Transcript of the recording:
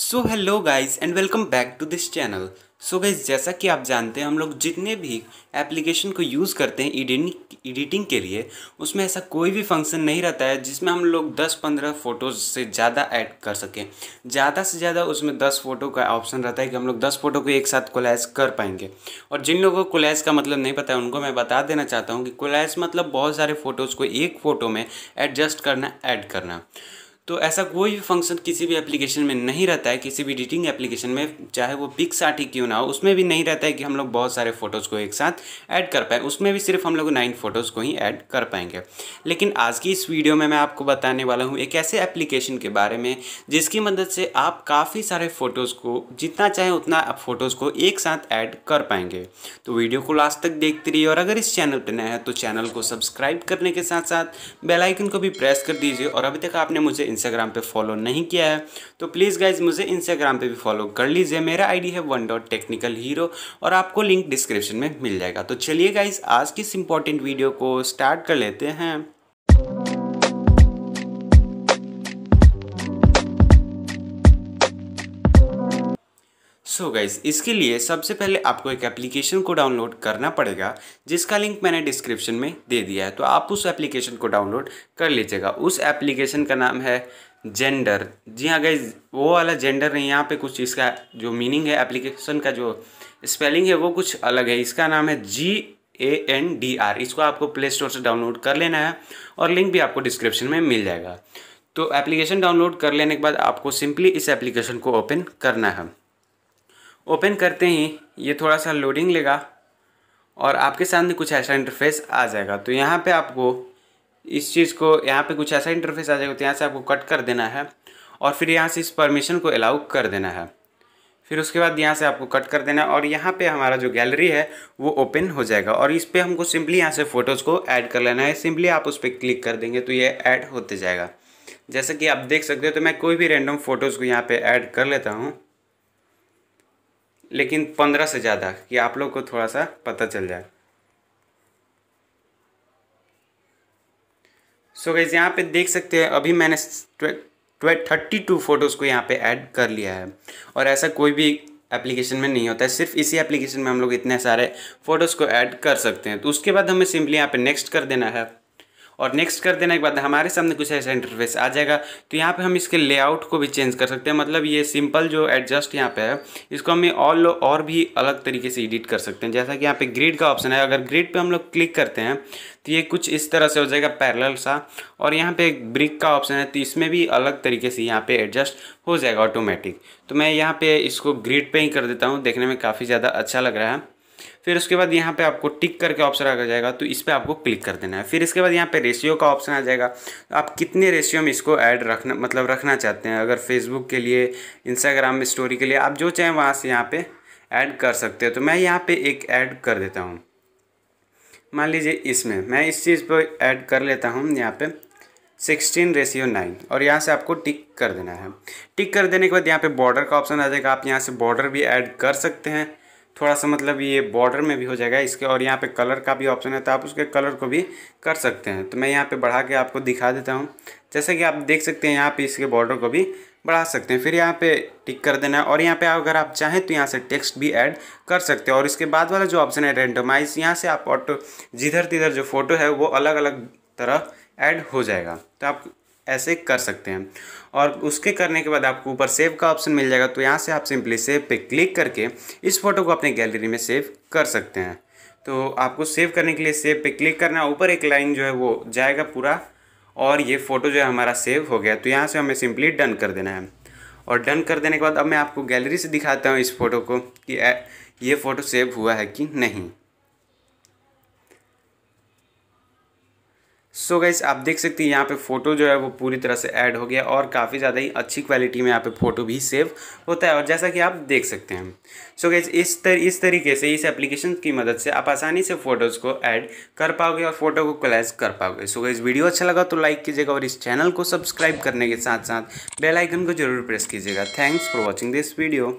so hello guys and welcome back to this channel so guys जैसा कि आप जानते हैं हम लोग जितने भी एप्लीकेशन को यूज़ करते हैं एडिटिंग एडिटिंग के लिए उसमें ऐसा कोई भी फंक्शन नहीं रहता है जिसमें हम लोग 10-15 फ़ोटोज़ से ज़्यादा ऐड कर सकें ज़्यादा से ज़्यादा उसमें 10 फ़ोटो का ऑप्शन रहता है कि हम लोग 10 फ़ोटो को एक साथ कोलैज कर पाएंगे और जिन लोगों को कोलैज का मतलब नहीं पता है उनको मैं बता देना चाहता हूँ कि कोलैज मतलब बहुत सारे फ़ोटोज़ को एक फ़ोटो में एडजस्ट करना ऐड करना तो ऐसा कोई भी फंक्शन किसी भी एप्लीकेशन में नहीं रहता है किसी भी एडिटिंग एप्लीकेशन में चाहे वो बिग साठ ही क्यों ना हो उसमें भी नहीं रहता है कि हम लोग बहुत सारे फ़ोटोज़ को एक साथ ऐड कर पाएँ उसमें भी सिर्फ हम लोग नाइन फ़ोटोज़ को ही ऐड कर पाएंगे लेकिन आज की इस वीडियो में मैं आपको बताने वाला हूँ एक ऐसे एप्लीकेशन के बारे में जिसकी मदद से आप काफ़ी सारे फ़ोटोज़ को जितना चाहें उतना आप फ़ोटोज़ को एक साथ ऐड कर पाएंगे तो वीडियो को लास्ट तक देखते रहिए और अगर इस चैनल पर नया है तो चैनल को सब्सक्राइब करने के साथ साथ बेलाइकन को भी प्रेस कर दीजिए और अभी तक आपने मुझे इंस्टाग्राम पे फॉलो नहीं किया है तो प्लीज़ गाइज मुझे इंस्टाग्राम पे भी फॉलो कर लीजिए मेरा आईडी है वन डॉट टेक्निकल हीरो और आपको लिंक डिस्क्रिप्शन में मिल जाएगा तो चलिए गाइज आज की इस इंपॉर्टेंट वीडियो को स्टार्ट कर लेते हैं सो so गाइज इसके लिए सबसे पहले आपको एक एप्लीकेशन को डाउनलोड करना पड़ेगा जिसका लिंक मैंने डिस्क्रिप्शन में दे दिया है तो आप उस एप्लीकेशन को डाउनलोड कर लीजिएगा उस एप्लीकेशन का नाम है जेंडर जी हाँ गाइज वो वाला जेंडर नहीं यहाँ पे कुछ इसका जो मीनिंग है एप्लीकेशन का जो स्पेलिंग है वो कुछ अलग है इसका नाम है G A N D R इसको आपको प्ले स्टोर से डाउनलोड कर लेना है और लिंक भी आपको डिस्क्रिप्शन में मिल जाएगा तो एप्लीकेशन डाउनलोड कर लेने के बाद आपको सिंपली इस एप्लीकेशन को ओपन करना है ओपन करते ही ये थोड़ा सा लोडिंग लेगा और आपके सामने कुछ ऐसा इंटरफेस आ जाएगा तो यहाँ पे आपको इस चीज़ को यहाँ पे कुछ ऐसा इंटरफेस आ जाएगा तो यहाँ से आपको कट कर देना है और फिर यहाँ से इस परमिशन को अलाउ कर देना है फिर उसके बाद यहाँ से आपको कट कर देना है और यहाँ पे हमारा जो गैलरी है वो ओपन हो जाएगा और इस पर हमको सिंपली यहाँ से फ़ोटोज़ को ऐड कर लेना है सिंपली आप उस पर क्लिक कर देंगे तो ये ऐड होते जाएगा जैसा कि आप देख सकते हो तो मैं कोई भी रेंडम फ़ोटोज़ को यहाँ पर ऐड कर लेता हूँ लेकिन पंद्रह से ज़्यादा कि आप लोग को थोड़ा सा पता चल जाए सो गैस यहाँ पे देख सकते हैं अभी मैंने थर्टी टू फ़ोटोज़ को यहाँ पे ऐड कर लिया है और ऐसा कोई भी एप्लीकेशन में नहीं होता है सिर्फ इसी एप्लीकेशन में हम लोग इतने सारे फ़ोटोज़ को ऐड कर सकते हैं तो उसके बाद हमें सिंपली यहाँ पे नेक्स्ट कर देना है और नेक्स्ट कर देने के बाद हमारे सामने कुछ ऐसा इंटरफेस आ जाएगा तो यहाँ पे हम इसके लेआउट को भी चेंज कर सकते हैं मतलब ये सिंपल जो एडजस्ट यहाँ पे है इसको हम ऑल और भी अलग तरीके से एडिट कर सकते हैं जैसा कि यहाँ पे ग्रिड का ऑप्शन है अगर ग्रिड पे हम लोग क्लिक करते हैं तो ये कुछ इस तरह से हो जाएगा पैरल सा और यहाँ पे ब्रिक का ऑप्शन है तो इसमें भी अलग तरीके से यहाँ पे एडजस्ट हो जाएगा ऑटोमेटिक तो मैं यहाँ पे इसको ग्रिड पे ही कर देता हूँ देखने में काफ़ी ज़्यादा अच्छा लग रहा है फिर उसके बाद यहाँ पे आपको टिक करके ऑप्शन आ जाएगा तो इस पर आपको क्लिक कर देना है फिर इसके बाद यहाँ पे रेशियो का ऑप्शन आ जाएगा आप कितने रेशियो में इसको ऐड रखना मतलब रखना चाहते हैं अगर फेसबुक के लिए इंस्टाग्राम में स्टोरी के लिए आप जो चाहें वहाँ से यहाँ पर ऐड कर सकते हो तो मैं यहाँ पर एक ऐड कर देता हूँ मान लीजिए इसमें मैं इस चीज़ पर ऐड कर लेता हूँ यहाँ पर सिक्सटीन रेशियो नाइन और यहाँ से आपको टिक कर देना है टिक कर देने के बाद यहाँ पे बॉर्डर का ऑप्शन आ जाएगा आप यहाँ से बॉर्डर भी ऐड कर सकते हैं थोड़ा सा मतलब ये बॉर्डर में भी हो जाएगा इसके और यहाँ पे कलर का भी ऑप्शन है तो आप उसके कलर को भी कर सकते हैं तो मैं यहाँ पे बढ़ा के आपको दिखा देता हूँ जैसा कि आप देख सकते हैं यहाँ पे इसके बॉर्डर को भी बढ़ा सकते हैं फिर यहाँ पे टिक कर देना है और यहाँ पे अगर आप चाहें तो यहाँ से टेक्स्ट भी ऐड कर सकते हैं और इसके बाद वाला जो ऑप्शन है रेंडोमाइज यहाँ से आप ऑटो जिधर तिधर जो फोटो है वो अलग अलग तरह ऐड हो जाएगा तो आप ऐसे कर सकते हैं और उसके करने के बाद आपको ऊपर सेव का ऑप्शन मिल जाएगा तो यहाँ से आप सिंपली सेव पे क्लिक करके इस फोटो को अपने गैलरी में सेव कर सकते हैं तो आपको सेव करने के लिए सेव पे क्लिक करना ऊपर एक लाइन जो है वो जाएगा पूरा और ये फ़ोटो जो है हमारा सेव हो गया तो यहाँ से हमें सिंपली डन कर देना है और डन कर देने के बाद अब मैं आपको गैलरी से दिखाता हूँ इस फ़ोटो को कि ये फ़ोटो सेव हुआ है कि नहीं सो so गाइज़ आप देख सकते हैं यहाँ पे फ़ोटो जो है वो पूरी तरह से ऐड हो गया और काफ़ी ज़्यादा ही अच्छी क्वालिटी में यहाँ पे फ़ोटो भी सेव होता है और जैसा कि आप देख सकते हैं सो so गाइज इस तर इस तरीके से इस एप्लीकेशन की मदद से आप आसानी से फ़ोटोज़ को ऐड कर पाओगे और फोटो को कलेज कर पाओगे सो so गाइज वीडियो अच्छा लगा तो लाइक कीजिएगा और इस चैनल को सब्सक्राइब करने के साथ साथ बेलाइकन को जरूर प्रेस कीजिएगा thanks for watching this video